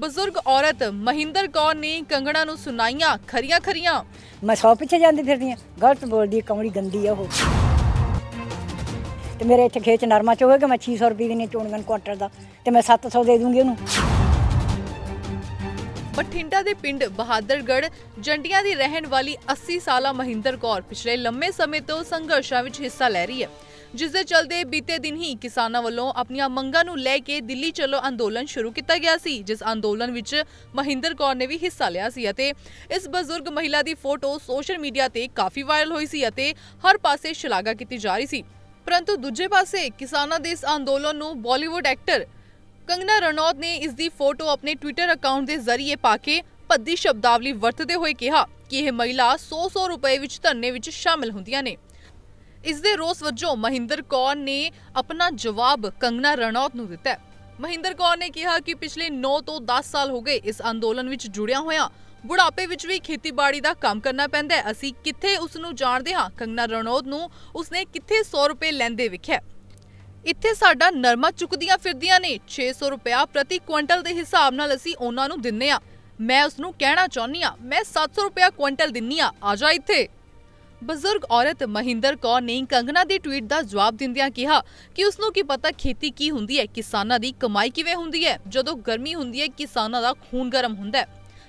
ਬਜ਼ੁਰਗ ਔਰਤ ਮਹਿੰਦਰ ਕੌਰ ਨੇ ਕੰਗਣਾ ਨੂੰ ਸੁਣਾਈਆਂ ਖਰੀਆਂ ਖਰੀਆਂ ਮੈਂ ਸੌ ਪਿੱਛੇ ਜਾਂਦੀ ਫਿਰਦੀ ਆ ਗਲਤ ਬੋਲਦੀ ਕੌੜੀ ਗੰਦੀ ਆ ਉਹ ਤੇ ਮੇਰੇ ਇੱਥੇ ਖੇਚ ਨਰਮਾ ਚ ਕਿ ਮੈਂ 600 ਰੁਪਏ ਦੀ ਨੇ ਚੋਣਗਨ ਕੁਆਟਰ ਦਾ ਤੇ ਮੈਂ 700 ਦੇ ਦੂੰਗੀ ਉਹਨੂੰ ਬਠਿੰਡਾ ਦੇ ਪਿੰਡ ਬਹਾਦਰਗੜ ਜੰਡੀਆਂ ਦੀ ਰਹਿਣ ਵਾਲੀ 80 ਸਾਲਾ ਮਹਿੰਦਰ ਕੌਰ ਪਿਛਲੇ ਲੰਮੇ ਸਮੇਂ ਤੋਂ ਸੰਘਰਸ਼ਾਂ ਵਿੱਚ ਹਿੱਸਾ ਲੈ ਰਹੀ ਹੈ ਜਿਸ ਦੇ ਚਲਦੇ ਬੀਤੇ ਦਿਨ ਹੀ ਕਿਸਾਨਾਂ ਵੱਲੋਂ ਆਪਣੀਆਂ ਮੰਗਾਂ ਨੂੰ ਲੈ ਕੇ ਦਿੱਲੀ ਚਲੋ ਅੰਦੋਲਨ ਸ਼ੁਰੂ ਕੀਤਾ ਗਿਆ ਸੀ ਜਿਸ ਅੰਦੋਲਨ ਵਿੱਚ ਮਹਿੰਦਰ ਕੌਰ ਨੇ ਵੀ ਹਿੱਸਾ ਲਿਆ ਸੀ ਅਤੇ ਇਸ ਬਜ਼ੁਰਗ ਮਹਿਲਾ ਦੀ ਫੋਟੋ ਸੋਸ਼ਲ ਮੀਡੀਆ ਤੇ ਕਾਫੀ ਵਾਇਰਲ ਹੋਈ ਸੀ ਅਤੇ ਹਰ ਪਾਸੇ ਸ਼ਲਾਘਾ ਕੀਤੀ ਜਾ ਰਹੀ ਸੀ ਪਰੰਤੂ ਦੂਜੇ ਪਾਸੇ ਕਿਸਾਨਾਂ ਦੇ ਇਸ ਅੰਦੋਲਨ ਨੂੰ ਬਾਲੀਵੁੱਡ ਐਕਟਰ ਕੰਗਨਾ ਰਣੌਤ ਨੇ ਇਸ ਦੀ ਫੋਟੋ ਆਪਣੇ ਟਵਿੱਟਰ ਅਕਾਊਂਟ ਦੇ ਜ਼ਰੀਏ ਪਾ ਕੇ ਭੱਦੀ ਸ਼ਬਦਾਵਲੀ ਵਰਤਦੇ ਹੋਏ ਕਿਹਾ ਕਿ ਇਹ ਮਹਿਲਾ 100-100 ਰੁਪਏ ਵਿੱਚ ਧਰਨੇ ਵਿੱਚ ਸ਼ਾਮਲ ਹੁੰਦੀਆਂ ਨੇ ਇਸ ਦੇ ਰੋਸ ਵਜੋਂ ਮਹਿੰਦਰ ਕੌਰ ਨੇ ਆਪਣਾ ਜਵਾਬ ਕੰਗਨਾ ਰਣੌਤ ਨੂੰ ਦਿੱਤਾ ਮਹਿੰਦਰ ਕੌਰ ਨੇ ਕਿਹਾ ਕਿ ਪਿਛਲੇ 9 ਤੋਂ 10 ਸਾਲ ਹੋ ਗਏ ਇਸ ਅੰਦੋਲਨ ਵਿੱਚ ਜੁੜਿਆ ਹੋਇਆ ਬੁਢਾਪੇ ਵਿੱਚ ਵੀ ਖੇਤੀਬਾੜੀ ਦਾ ਕੰਮ ਕਰਨਾ ਪੈਂਦਾ ਹੈ ਅਸੀਂ ਕਿੱਥੇ ਉਸ ਨੂੰ ਜਾਣਦੇ ਹਾਂ ਕੰਗਨਾ ਰਣੌਤ ਨੂੰ ਉਸਨੇ ਕਿੱਥੇ 100 ਰੁਪਏ ਲੈਂਦੇ ਵਿਖਿਆ ਇੱਥੇ ਸਾਡਾ ਨਰਮਾ ਚੁੱਕਦੀਆਂ ਫਿਰਦੀਆਂ ਨੇ 600 ਰੁਪਿਆ ਪ੍ਰਤੀ ਕੁਇੰਟਲ ਦੇ ਹਿਸਾਬ ਨਾਲ ਅਸੀਂ ਉਹਨਾਂ ਨੂੰ ਦਿੰਨੇ ਆ ਮੈਂ ਉਸ ਨੂੰ ਕਹਿਣਾ ਚਾਹੁੰਨੀ ਆ ਮੈਂ 700 ਰੁਪਿਆ ਕੁਇੰਟਲ ਦਿੰਨੀ ਆ ਆ ਜਾ ਇੱਥੇ ਬਜ਼ੁਰਗ ਔਰਤ ਮਹਿੰਦਰ ਕੌਰ ਨੇ ਕੰਗਨਾ ਦੇ ਟਵੀਟ ਦਾ ਜਵਾਬ ਦਿੰਦਿਆਂ ਕਿਹਾ ਕਿ ਉਸ ਨੂੰ ਕੀ ਪਤਾ ਖੇਤੀ ਕੀ ਹੁੰਦੀ ਹੈ ਕਿਸਾਨਾਂ ਦੀ ਕਮਾਈ ਕਿਵੇਂ ਹੁੰਦੀ ਹੈ ਜਦੋਂ ਗਰਮੀ ਹੁੰਦੀ ਹੈ ਕਿਸਾਨਾਂ ਦਾ ਖੂਨ ਗਰਮ ਹੁੰਦਾ ਹੈ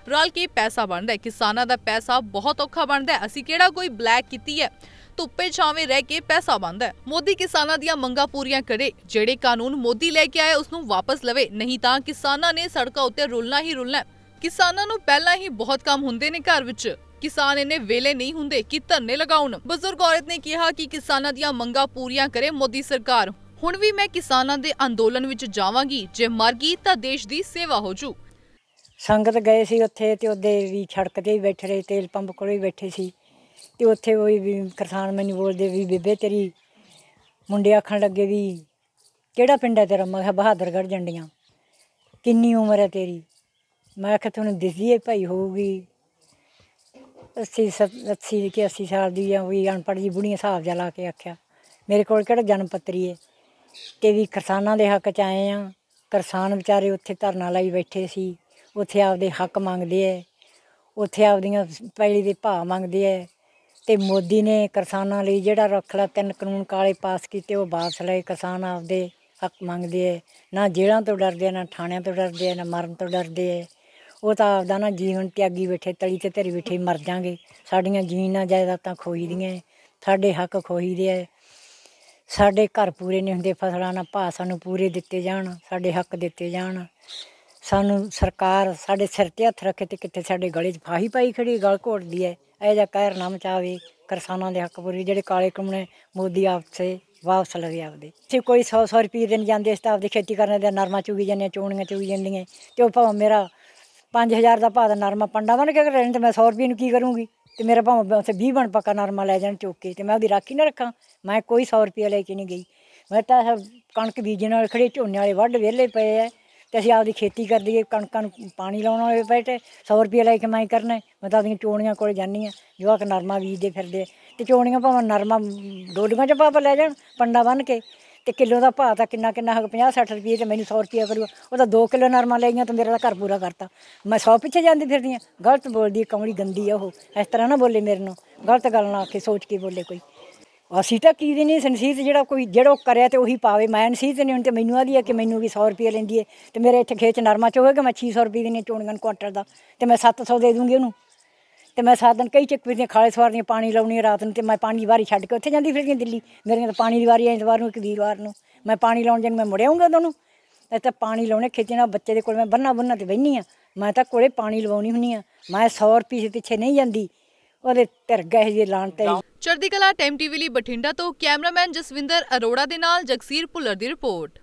ਰਲ ਕੇ ਪੈਸਾ ਬਣਦਾ ਹੈ ਕਿਸਾਨਾਂ ਦਾ ਪੈਸਾ ਬਹੁਤ ਔਖਾ ਬਣਦਾ ਹੈ ਅਸੀਂ ਕਿਹੜਾ ਕੋਈ ਬਲੈਕ ਕੀਤੀ ਹੈ ਧੁੱਪੇ ਛਾਵੇਂ ਰਹਿ ਕੇ ਪੈਸਾ ਬਣਦਾ ਹੈ ਮੋਦੀ ਕਿਸਾਨਾਂ ਦੀਆਂ ਮੰਗਾਂ ਪੂਰੀਆਂ ਕਰੇ ਜਿਹੜੇ ਕਾਨੂੰਨ ਮੋਦੀ ਲੈ ਕੇ ਆਇਆ ਉਸ ਨੂੰ ਵਾਪਸ ਲਵੇ ਨਹੀਂ ਤਾਂ ਕਿਸਾਨਾਂ ਨੇ ਸੜਕਾਂ ਉੱਤੇ ਰੁਲਣਾ ਹੀ ਰੁਲਣਾ ਕਿਸਾਨਾਂ ਨੂੰ ਪਹਿਲਾਂ ਹੀ ਬਹੁਤ ਕੰਮ ਹੁੰਦੇ ਨੇ ਘਰ ਵਿੱਚ ਕਿਸਾਨ ਇਹਨੇ ਵੇਲੇ ਨਹੀਂ ਹੁੰਦੇ ਕਿ ਧਰਨੇ ਲਗਾਉਣ ਬਜ਼ੁਰਗ ਔਰਤ ਨੇ ਕਿਹਾ ਕਿ ਕਿਸਾਨਾਂ ਦੀਆਂ ਮੰਗਾਂ ਪੂਰੀਆਂ ਕਰੇ ਮੋਦੀ ਸਰਕਾਰ ਹੁਣ ਵੀ ਮੈਂ ਕਿਸਾਨਾਂ ਦੇ ਅੰਦੋਲਨ ਵਿੱਚ ਜਾਵਾਂਗੀ ਜੇ ਮਰ ਗਈ ਤਾਂ ਦੇਸ਼ ਦੀ ਸੇਵਾ ਹੋ ਜੂ ਸੰਗਤ ਗਏ ਸੀ ਉੱਥੇ ਤੇ ਉਹਦੇ ਵੀ ਛੜਕ ਤੇ ਹੀ ਰਹੇ ਤੇਲ ਪੰਪ ਕੋਲ ਹੀ ਬੈਠੇ ਸੀ ਤੇ ਉੱਥੇ ਉਹ ਵੀ ਕਿਸਾਨ ਮੈਨੂੰ ਬੋਲਦੇ ਵੀ ਬੇਬੇ ਤੇਰੀ ਮੁੰਡੇ ਆਖਣ ਲੱਗੇ ਵੀ ਕਿਹੜਾ ਪਿੰਡ ਹੈ ਤੇਰਾ ਮੈਂ ਕਿਹਾ ਬਹਾਦਰਗੜ੍ਹ ਜੰਡੀਆਂ ਕਿੰਨੀ ਉਮਰ ਹੈ ਤੇਰੀ ਮੈਂ ਕਿਹਾ ਤੁਹਾਨੂੰ ਦਿਸਦੀ ਹੈ ਭਾਈ ਹੋਊਗੀ ਅਸੀਂ 80 ਅੱਸੀ ਕਿ ਅੱਸੀ ਸਾਲ ਦੀ ਆ ਵੀ ਅਨਪੜ੍ਹ ਜੀ ਬੁੜੀਆਂ ਹਿਸਾਬ ਜਾ ਲਾ ਕੇ ਆਖਿਆ ਮੇਰੇ ਕੋਲ ਕਿਹੜਾ ਜਨਮ ਪੱਤਰੀ ਏ ਤੇ ਵੀ ਕਿਸਾਨਾਂ ਦੇ ਹੱਕ 'ਚ ਆਏ ਆ ਕਿਸਾਨ ਵਿਚਾਰੇ ਉੱਥੇ ਧਰਨਾ ਲਾਈ ਬੈਠੇ ਸੀ ਉੱਥੇ ਆਪਦੇ ਹੱਕ ਮੰਗਦੇ ਐ ਉੱਥੇ ਆਪਦੀਆਂ ਪੈਲੀ ਦੇ ਭਾਅ ਮੰਗਦੇ ਐ ਤੇ ਮੋਦੀ ਨੇ ਕਿਸਾਨਾਂ ਲਈ ਜਿਹੜਾ ਰੱਖਲਾ ਤਿੰਨ ਕਾਨੂੰਨ ਕਾਲੇ ਪਾਸ ਕੀਤੇ ਉਹ ਵਾਪਸ ਲਏ ਕਿਸਾਨ ਆਪਦੇ ਹੱਕ ਮੰਗਦੇ ਐ ਨਾ ਜੇਲ੍ਹਾਂ ਤੋਂ ਡਰਦੇ ਨਾ ਥਾਣਿਆਂ ਤੋਂ ਡਰਦੇ ਨਾ ਮਰਨ ਤੋਂ ਡਰਦੇ ਐ ਉਹ ਤਾਂ ਆਪਦਾ ਨਾ ਜੀਵਨ ਤਿਆਗੀ ਬੈਠੇ ਤਲੀ ਤੇ ਧਰੀ ਬੈਠੇ ਮਰ ਜਾਾਂਗੇ ਸਾਡੀਆਂ ਜੀਨਾਂ ਜਾਇਦਾਦਾਂ ਖੋਈ ਦੀਆਂ ਸਾਡੇ ਹੱਕ ਖੋਈ ਦੇ ਆ ਸਾਡੇ ਘਰ ਪੂਰੇ ਨਹੀਂ ਹੁੰਦੇ ਫਸਲਾਂ ਨਾ ਭਾਅ ਸਾਨੂੰ ਪੂਰੇ ਦਿੱਤੇ ਜਾਣ ਸਾਡੇ ਹੱਕ ਦਿੱਤੇ ਜਾਣ ਸਾਨੂੰ ਸਰਕਾਰ ਸਾਡੇ ਸਿਰ ਤੇ ਹੱਥ ਰੱਖੇ ਤੇ ਕਿੱਥੇ ਸਾਡੇ ਗਲੇ 'ਚ ਫਾਹੀ ਪਾਈ ਖੜੀ ਗਲ ਘੋੜਦੀ ਐ ਇਹ ਕਹਿਰ ਨਾ ਮਚਾਵੇ ਕਿਸਾਨਾਂ ਦੇ ਹੱਕ ਪੂਰੇ ਜਿਹੜੇ ਕਾਲੇ ਕਮਣੇ ਮੋਦੀ ਆਪਸੇ ਵਾਪਸ ਲਵੇ ਆਪਦੇ ਤੇ ਕੋਈ 100 100 ਰੁਪਏ ਦੇਣ ਜਾਂਦੇ ਇਸ ਤਾਂ ਖੇਤੀ ਕਰਨ ਦੇ ਨਰਮਾ ਚੁਗੀ ਜਾਂਦੇ ਚੋਣੀਆਂ ਚੁਗੀ ਜਾਂਦੀਆਂ ਤੇ ਉਹ ਭਾਵੇਂ ਮੇਰਾ ਪੰਜ ਹਜ਼ਾਰ ਦਾ ਭਾਅ ਦਾ ਨਰਮਾ ਪੰਡਾ ਦਾ ਉਹਨੇ ਕਿਹਾ ਰਹਿਣ ਤੇ ਮੈਂ 100 ਰੁਪਏ ਨੂੰ ਕੀ ਕਰੂੰਗੀ ਤੇ ਮੇਰਾ ਭਾਵੇਂ ਉੱਥੇ 20 ਬਣ ਪੱਕਾ ਨਰਮਾ ਲੈ ਜਾਣ ਚੁੱਕ ਕੇ ਤੇ ਮੈਂ ਉਹਦੀ ਰਾਖੀ ਨਾ ਰੱਖਾਂ ਮੈਂ ਕੋਈ 100 ਰੁਪਏ ਲੈ ਕੇ ਨਹੀਂ ਗਈ ਮੈਂ ਤਾਂ ਕਣਕ ਬੀਜਣ ਵਾਲੇ ਖੜੇ ਝੋਨੇ ਵਾਲੇ ਵੱਢ ਵਿਹਲੇ ਪਏ ਐ ਤੇ ਅਸੀਂ ਆਪਦੀ ਖੇਤੀ ਕਰਦੀ ਏ ਕਣਕਾਂ ਨੂੰ ਪਾਣੀ ਲਾਉਣ ਵਾਲੇ ਪਏ ਤੇ 100 ਰੁਪਏ ਲੈ ਕੇ ਮੈਂ ਕਰਨਾ ਮੈਂ ਤਾਂ ਆਪਦੀਆਂ ਚੋਣੀਆਂ ਕੋਲ ਜਾਨੀ ਆ ਜਵਾਕ ਨਰਮਾ ਬੀਜਦੇ ਫਿਰਦੇ ਤੇ ਚੋਣੀਆਂ ਭਾਵੇਂ ਨਰਮਾ ਡੋਡੀਆਂ 'ਚ ਪਾਪ ਲੈ ਜਾਣ ਪੰਡਾ ਬੰਨ ਕੇ ਤੇ ਕਿਲੋ ਦਾ ਭਾਅ ਤਾਂ ਕਿੰਨਾ ਕਿੰਨਾ ਹੋਗਾ 50 60 ਰੁਪਏ ਤੇ ਮੈਨੂੰ 100 ਰੁਪਏ ਉਹ ਤਾਂ 2 ਕਿਲੋ ਨਰਮਾ ਲਈਆਂ ਤਾਂ ਮੇਰਾ ਤਾਂ ਘਰ ਪੂਰਾ ਕਰਤਾ ਮੈਂ 100 ਪਿੱਛੇ ਜਾਂਦੀ ਫਿਰਦੀ ਆ ਗਲਤ ਬੋਲਦੀ ਕੌਣੀ ਗੰਦੀ ਆ ਉਹ ਇਸ ਤਰ੍ਹਾਂ ਨਾ ਬੋਲੇ ਮੇਰੇ ਨੂੰ ਗਲਤ ਗੱਲ ਨਾ ਆਖੇ ਸੋਚ ਕੇ ਬੋਲੇ ਕੋਈ ਅਸੀਂ ਤਾਂ ਕੀ ਦੀ ਨਹੀਂ ਸੰਸੀਤ ਜਿਹੜਾ ਕੋਈ ਜਿਹੜਾ ਕਰਿਆ ਤੇ ਉਹੀ ਪਾਵੇ ਮੈਂ ਨਹੀਂ ਹੁਣ ਤੇ ਮੈਨੂੰ ਆਦੀ ਆ ਕਿ ਮੈਨੂੰ ਵੀ 100 ਰੁਪਏ ਲੈਂਦੀ ਏ ਤੇ ਮੇਰੇ ਇੱਥੇ ਖੇਚ ਨਰਮਾ ਚ ਹੋਵੇਗਾ ਮੈਂ 600 ਰੁਪਏ ਦੀ ਨੇ ਚੋਣਗਨ ਕੁਆਟਰ ਦਾ ਤੇ ਮੈਂ 700 ਦੇ ਦੂੰਗੀ ਉਹਨੂੰ ਤੇ ਮੈਂ ਸਾਧਨ ਕਈ ਚੱਕ ਦੀਆਂ ਖਾਲੇ ਸਵਾਰ ਦੀਆਂ ਪਾਣੀ ਲਾਉਣੀ ਰਾਤ ਨੂੰ ਤੇ ਮੈਂ ਪਾਣੀ ਦੀ ਵਾਰੀ ਛੱਡ ਕੇ ਉੱਥੇ ਜਾਂਦੀ ਫਿਰਦੀ ਦਿੱਲੀ ਮੇਰੀਆਂ ਤਾਂ ਪਾਣੀ ਦੀ ਵਾਰੀ ਦਵਾਰ ਨੂੰ ਇੱਕ ਵੀਰਵਾਰ ਨੂੰ ਮੈਂ ਪਾਣੀ ਲਾਉਣ ਜਾਂ ਮੈਂ ਮੁੜਿਆਉਂਗਾ ਦੋਨੂੰ ਤਾਂ ਪਾਣੀ ਲਾਉਣੇ ਖੇਤੀ ਨਾਲ ਬੱਚੇ ਦੇ ਕੋਲ ਮੈਂ ਬੰਨਾ ਬੰਨਾ ਤੇ ਬੈਣੀ ਆ ਮੈਂ ਤਾਂ ਕੋਲੇ ਪਾਣੀ ਲਵਾਉਣੀ ਹੁੰਨੀ ਆ ਮੈਂ 100 ਰੁਪਏ ਪਿੱਛੇ ਨਹੀਂ ਜਾਂਦੀ ਉਹਦੇ ਧਿਰ ਗਏ ਜੇ ਲਾਣ ਤੇ ਚੜ੍ਹਦੀ ਕਲਾ ਟਾਈਮ ਟੀਵੀ ਲਈ ਬਠਿੰਡਾ ਤੋਂ ਕੈਮਰਾਮੈਨ ਜਸਵਿੰਦਰ ਅਰੋੜਾ ਦੇ ਨਾਲ ਜਗਸੀਰ ਭੁੱਲਰ ਦੀ ਰਿਪੋਰਟ